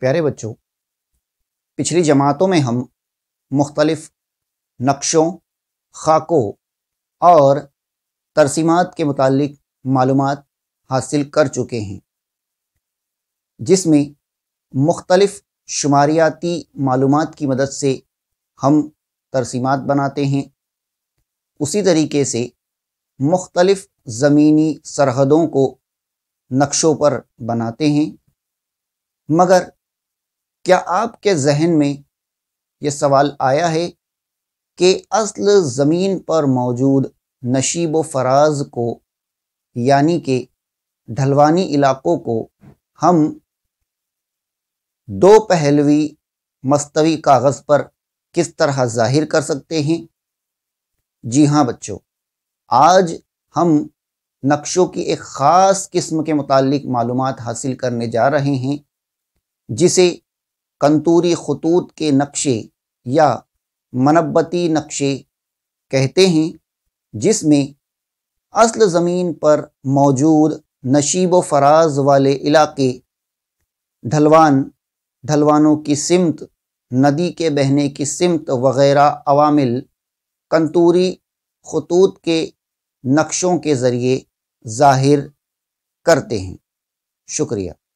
प्यारे बच्चों पिछली जमातों में हम मुख्तलफ़ नक्शों खाकों और तरसीमात के मतलब मालूम हासिल कर चुके हैं जिसमें मुख्तलफ़ शुमारियाती मालूम की मदद से हम तरसीमात बनाते हैं उसी तरीके से मुख्तलफ़ ज़मीनी सरहदों को नक्शों पर बनाते हैं मगर क्या आपके जहन में ये सवाल आया है कि असल ज़मीन पर मौजूद नशीब व फराज को यानी कि ढलवानी इलाकों को हम दो पहलवी मस्तवी कागज़ पर किस तरह जाहिर कर सकते हैं जी हाँ बच्चों आज हम नक्शों की एक ख़ास किस्म के मुतालिक मालूम हासिल करने जा रहे हैं जिसे कंतूरी खतूत के नक्शे या मनबती नक्शे कहते हैं जिसमें असल ज़मीन पर मौजूद नशीब व फराज वाले इलाके ढलवान ढलवानों की सिमत नदी के बहने की सिमत वगैरह अवामिल कंतूरी खतूत के नक्शों के ज़रिए ज़ाहिर करते हैं शुक्रिया